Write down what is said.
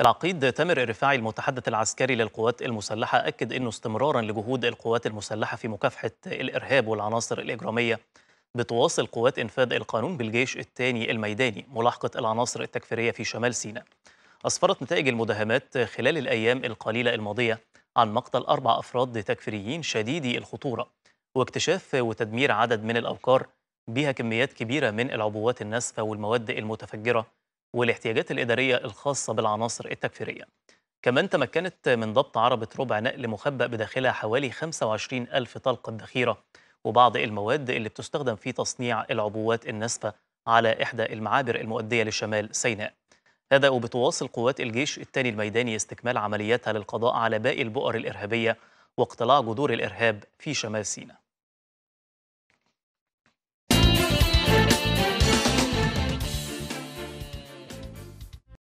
العقيد تامر الرفاعي المتحدث العسكري للقوات المسلحة أكد أنه استمرارا لجهود القوات المسلحة في مكافحة الإرهاب والعناصر الإجرامية بتواصل قوات إنفاذ القانون بالجيش الثاني الميداني ملاحقة العناصر التكفيرية في شمال سيناء أسفرت نتائج المداهمات خلال الأيام القليلة الماضية عن مقتل أربع أفراد تكفيريين شديدي الخطورة واكتشاف وتدمير عدد من الأوكار بها كميات كبيرة من العبوات الناسفة والمواد المتفجرة والاحتياجات الإدارية الخاصة بالعناصر التكفيرية كمان تمكنت من ضبط عربة ربع نقل مخبأ بداخلها حوالي 25 ألف طلقة ذخيرة وبعض المواد اللي بتستخدم في تصنيع العبوات الناسفة على إحدى المعابر المؤدية لشمال سيناء هذا وبتواصل قوات الجيش الثاني الميداني استكمال عملياتها للقضاء على باقي البؤر الإرهابية واقتلاع جذور الإرهاب في شمال سيناء